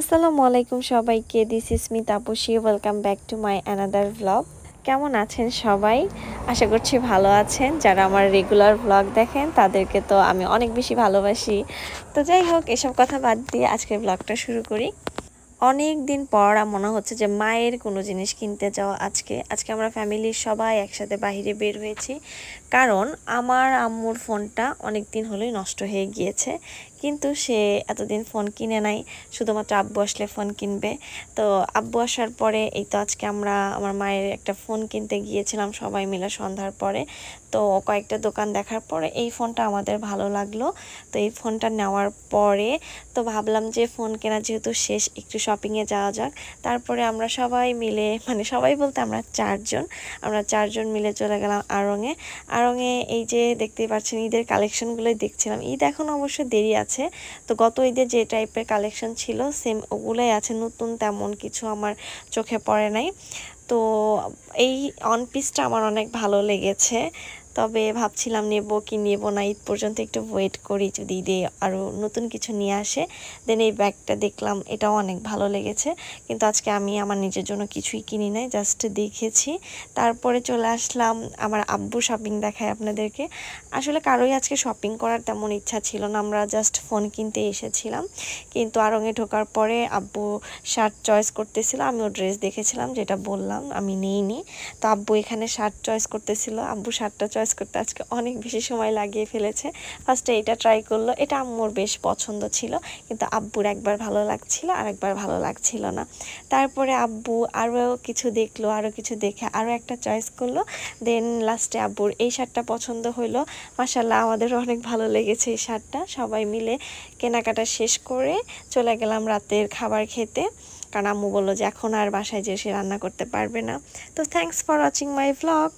আসসালামু আলাইকুম সবাইকে this is me Tapasi welcome back to my another vlog কেমন আছেন সবাই আশা করছি ভালো আছেন যারা আমার রেগুলার ব্লগ দেখেন তাদেরকে তো আমি অনেক বেশি ভালোবাসি তো যাই হোক এসব কথা বাদ দিয়ে আজকের ব্লগটা শুরু করি অনেক দিন পর মনে হচ্ছে যে মায়ের কোনো জিনিস কিনতে যাওয়া আজকে আজকে আমরা ফ্যামিলির সবাই একসাথে বাহিরে বের হয়েছি কারণ আমার আম্মুর ফোনটা অনেক দিন হলোই নষ্ট হয়ে গিয়েছে কিন্তু সে এতদিন ফোন কিনে নাই শুধুমাত্র আব্বু আসলে ফোন কিনবে তো আব্বু আসার পরে এই তো আজকে আমরা আমার মায়ের একটা ফোন কিনতে গিয়েছিলাম সবাই মিলে সন্ধ্যার পরে তো কয়েকটা দোকান দেখার পরে এই ফোনটা আমাদের ভালো লাগলো তো এই ফোনটা নেওয়ার পরে তো ভাবলাম যে ফোন কেনা যেহেতু শেষ একটু শপিংয়ে যাওয়া যাক তারপরে আমরা সবাই মিলে মানে সবাই বলতে আমরা চারজন আমরা চারজন মিলে চলে গেলাম আড়ংয়ে আড়ংয়ে এই যে দেখতেই পাচ্ছেন ঈদের কালেকশনগুলোই দেখছিলাম ঈদ এখন অবশ্য দেরি আছে তো গত ঈদে যে টাইপের কালেকশন ছিল সেম ওগুলোই আছে নতুন তেমন কিছু আমার চোখে পড়ে নাই তো এই অন পিসটা আমার অনেক ভালো লেগেছে তবে ভাবছিলাম নেব কি নেব না ঈদ পর্যন্ত একটু ওয়েট করি যদি ঈদে আরও নতুন কিছু নিয়ে আসে দেন এই ব্যাগটা দেখলাম এটাও অনেক ভালো লেগেছে কিন্তু আজকে আমি আমার নিজের জন্য কিছুই কিনি নাই জাস্ট দেখেছি তারপরে চলে আসলাম আমার আব্বু শপিং দেখায় আপনাদেরকে আসলে কারোই আজকে শপিং করার তেমন ইচ্ছা ছিল না আমরা জাস্ট ফোন কিনতে এসেছিলাম কিন্তু আরঙে ঢোকার পরে আব্বু শার্ট চয়েস করতেছিল আমিও ড্রেস দেখেছিলাম যেটা বললাম আমি নেইনি তো আব্বু এখানে শার্ট চয়েস করতেছিল আব্বু শার্টটা চয়েস চয়েস করতে আজকে অনেক বেশি সময় লাগিয়ে ফেলেছে ফার্স্টে এটা ট্রাই করলো এটা আম্মুর বেশ পছন্দ ছিল কিন্তু আব্বুর একবার ভালো লাগছিল আর একবার ভালো লাগছিল না তারপরে আব্বু আরও কিছু দেখলো আরও কিছু দেখে আরও একটা চয়েস করলো দেন লাস্টে আব্বুর এই শার্টটা পছন্দ হইলো মাসাল্লাহ আমাদের অনেক ভালো লেগেছে এই শার্টটা সবাই মিলে কেনাকাটা শেষ করে চলে গেলাম রাতের খাবার খেতে কারণ আম্মু বললো যে এখন আর বাসায় যে সে রান্না করতে পারবে না তো thanks for watching my vlog